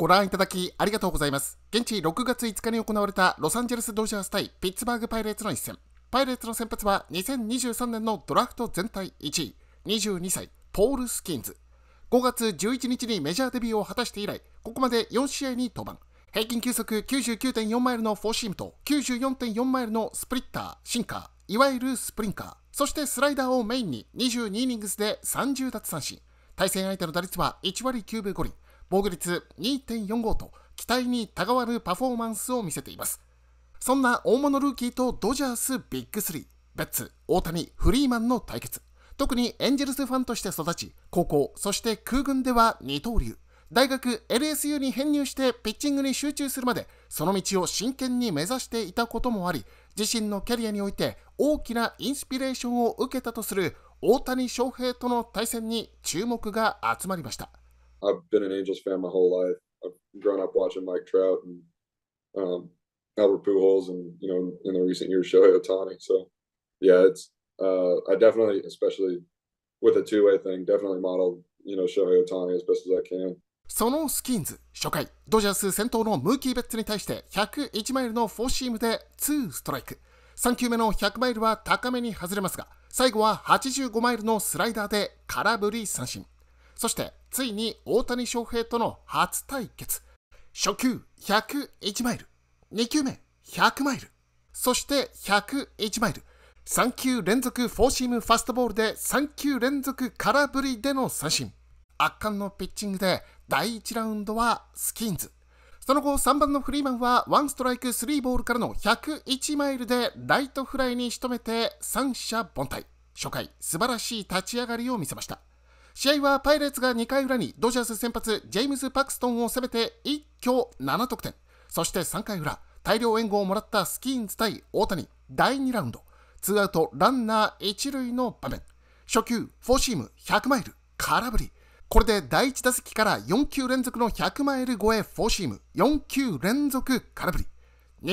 ご覧いただきありがとうございます。現地6月5日に行われたロサンゼルス・ドジャース対ピッツバーグ・パイレーツの一戦。パイレーツの先発は2023年のドラフト全体1位、22歳、ポール・スキンズ。5月11日にメジャーデビューを果たして以来、ここまで4試合に登板。平均球速99.4マイルのフォーシームと94.4マイルのスプリッター、シンカー、いわゆるスプリンカー、そしてスライダーをメインに22イニングスで30奪三振。対戦相手の打率は1割9分5厘。防御率2.45と期待にたがわぬパフォーマンスを見せています。そんな大物ルーキーとドジャースビッグ3、ベッツ、大谷、フリーマンの対決。特にエンジェルスファンとして育ち、高校、そして空軍では二刀流。大学 LSU に編入してピッチングに集中するまで、その道を真剣に目指していたこともあり、自身のキャリアにおいて大きなインスピレーションを受けたとする大谷翔平との対戦に注目が集まりました。I've been an Angels fan my whole life. I've grown up watching Mike Trout and um, Albert Pujols, and you know, in the recent years, Shohei Otani. So, yeah, it's uh, I definitely, especially with a two-way thing, definitely m o d e l you know Shohei Otani as best as I can. そのスキンズ、初回、ドジャース先頭のムーキー・ベッツに対して101マイルのフォーシームで2ストライク。3球目の100マイルは高めに外れますが、最後は85マイルのスライダーで空振り三振。そしてついに大谷翔平との初対決初球101マイル2球目100マイルそして101マイル3球連続フォーシームファストボールで3球連続空振りでの三振圧巻のピッチングで第1ラウンドはスキンズその後3番のフリーマンは1ストライク3ボールからの101マイルでライトフライに仕留めて三者凡退初回素晴らしい立ち上がりを見せました試合はパイレーツが2回裏にドジャース先発ジェイムズ・パクストンを攻めて一挙7得点そして3回裏大量援護をもらったスキーンズ対大谷第2ラウンドツーアウトランナー1塁の場面初球フォーシーム100マイル空振りこれで第1打席から4球連続の100マイル超えフォーシーム4球連続空振り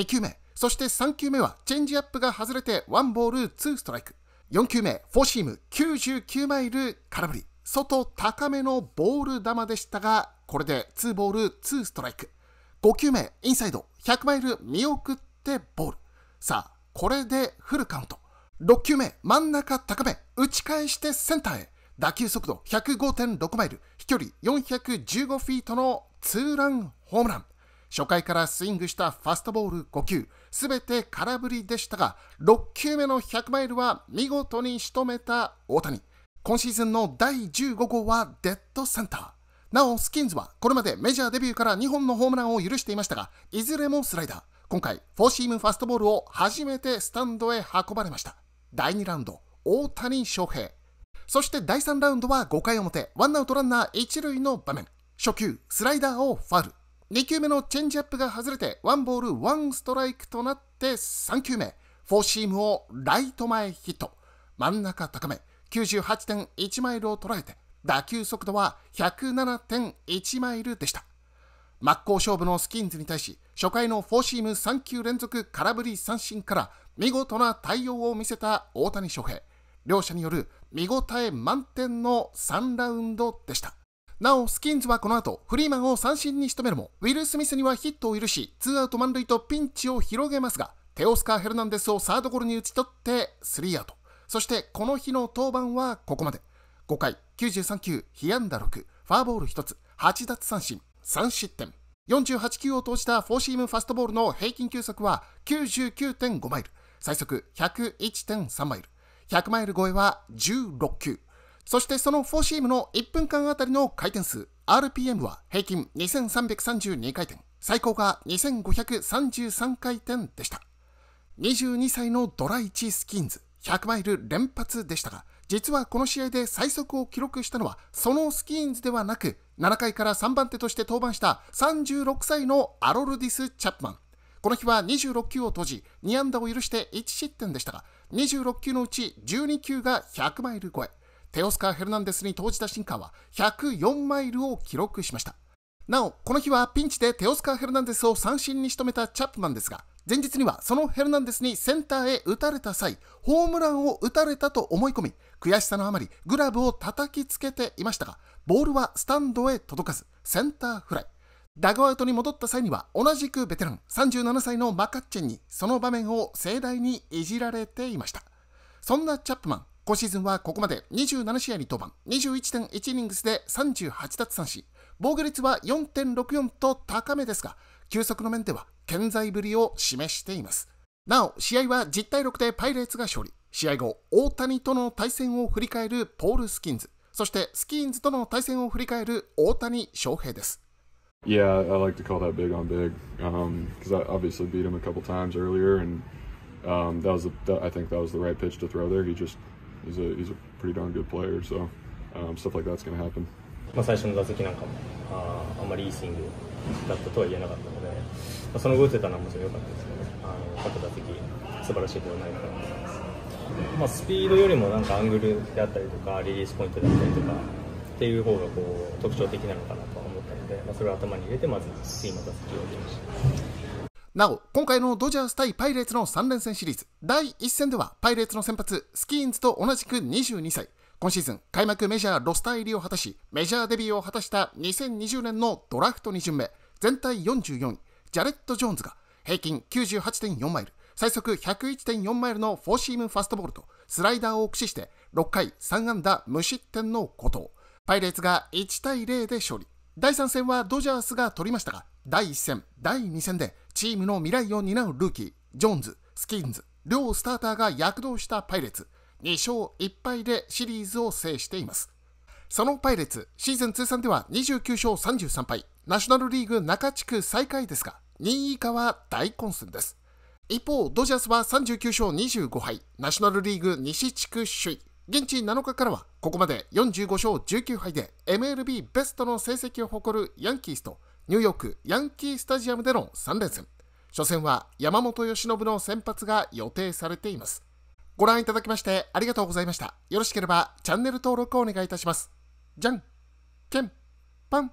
2球目そして3球目はチェンジアップが外れてワンボールツーストライク4球目フォーシーム99マイル空振り外高めのボール球でしたが、これで2ボール2ストライク。5球目、インサイド、100マイル見送ってボール。さあ、これでフルカウント。6球目、真ん中高め、打ち返してセンターへ。打球速度105.6マイル、飛距離415フィートのツーランホームラン。初回からスイングしたファストボール5球、すべて空振りでしたが、6球目の100マイルは見事に仕留めた大谷。今シーズンの第15号はデッドセンター。なお、スキンズはこれまでメジャーデビューから2本のホームランを許していましたが、いずれもスライダー。今回、フォーシームファストボールを初めてスタンドへ運ばれました。第2ラウンド、大谷翔平。そして第3ラウンドは5回表、ワンアウトランナー1塁の場面。初球、スライダーをファウル。2球目のチェンジアップが外れて、ワンボール、ワンストライクとなって3球目、フォーシームをライト前ヒット。真ん中高め。98.1マイルを捉えて打球速度は107.1マイルでした真っ向勝負のスキンズに対し初回のフォーシーム3球連続空振り三振から見事な対応を見せた大谷翔平両者による見応え満点の3ラウンドでしたなお、スキンズはこの後、フリーマンを三振に仕留めるも、ウィル・スミスにはヒットを許し、ツーアウト満塁とピンチを広げますが、テオスカー・ヘルナンデスをサードゴロに打ち取って、スリーアウト。そして、この日の登板はここまで。5回、93球、被安打6、ファーボール1つ、8奪三振、3失点。48球を投じたフォーシームファストボールの平均球速は99.5マイル、最速101.3マイル、100マイル超えは16球。そしてそのフォーシームの1分間あたりの回転数、RPM は平均2332回転、最高が2533回転でした。22歳のドライチ・スキンズ。100マイル連発でしたが、実はこの試合で最速を記録したのは、そのスキーンズではなく、7回から3番手として登板した36歳のアロルディス・チャップマン。この日は26球を閉じ、2安打を許して1失点でしたが、26球のうち12球が100マイル超え。テオスカー・ヘルナンデスに投じたシンカーは104マイルを記録しました。なお、この日はピンチでテオスカー・ヘルナンデスを三振に仕留めたチャップマンですが、前日にはそのヘルナンデスにセンターへ打たれた際、ホームランを打たれたと思い込み、悔しさのあまりグラブを叩きつけていましたが、ボールはスタンドへ届かず、センターフライ。ダグアウトに戻った際には、同じくベテラン、37歳のマカッチェンに、その場面を盛大にいじられていました。そんなチャップマン、今シーズンはここまで27試合に登板、21.1イニングスで38奪三振、防御率は4.64と高めですが、球速の面では健在ぶりを示しています。なお、試合は10対6でパイレーツが勝利。試合後、大谷との対戦を振り返るポール・スキンズ。そしてスキーンズとの対戦を振り返る大谷翔平です。Yeah, I like to call that big on big because um, I obviously beat him a couple times earlier, and um, that was the, that, I think that was the right pitch to throw there. He just he's a he's a pretty darn good player, so um, stuff like that's going to happen. まあ、最初の打席なんかもああんまりいいスイングだったとは言えなかったので、まあ、その後打てたのはもちろん良かったですけど、ね、あの各打席素晴らしいではないかなと思います、まあ、スピードよりもなんかアングルであったりとかリリースポイントだったりとかっていう方がこう特徴的なのかなと思ったので、まあ、それを頭に入れてまず次の打席を出ました。なお、今回のドジャース対パイレーツの3連戦シリーズ、第1戦ではパイレーツの先発、スキーンズと同じく22歳、今シーズン開幕メジャーロスター入りを果たしメジャーデビューを果たした2020年のドラフト2巡目全体44位ジャレット・ジョーンズが平均98.4マイル最速101.4マイルのフォーシームファストボールとスライダーを駆使して6回3安打無失点の後藤。パイレーツが1対0で勝利第3戦はドジャースが取りましたが第1戦第2戦でチームの未来を担うルーキージョーンズスキンズ両スターターが躍動したパイレーツ2勝1敗でシリーズを制しています。そのパイレーツ、シーズン通算では29勝33敗、ナショナルリーグ中地区最下位ですが、2位以下は大混戦です。一方、ドジャースは39勝25敗、ナショナルリーグ西地区首位。現地7日からは、ここまで45勝19敗で MLB ベストの成績を誇るヤンキースと、ニューヨークヤンキースタジアムでの3連戦。初戦は山本由伸の先発が予定されています。ご覧いただきましてありがとうございました。よろしければチャンネル登録をお願いいたします。じゃんけん、パン。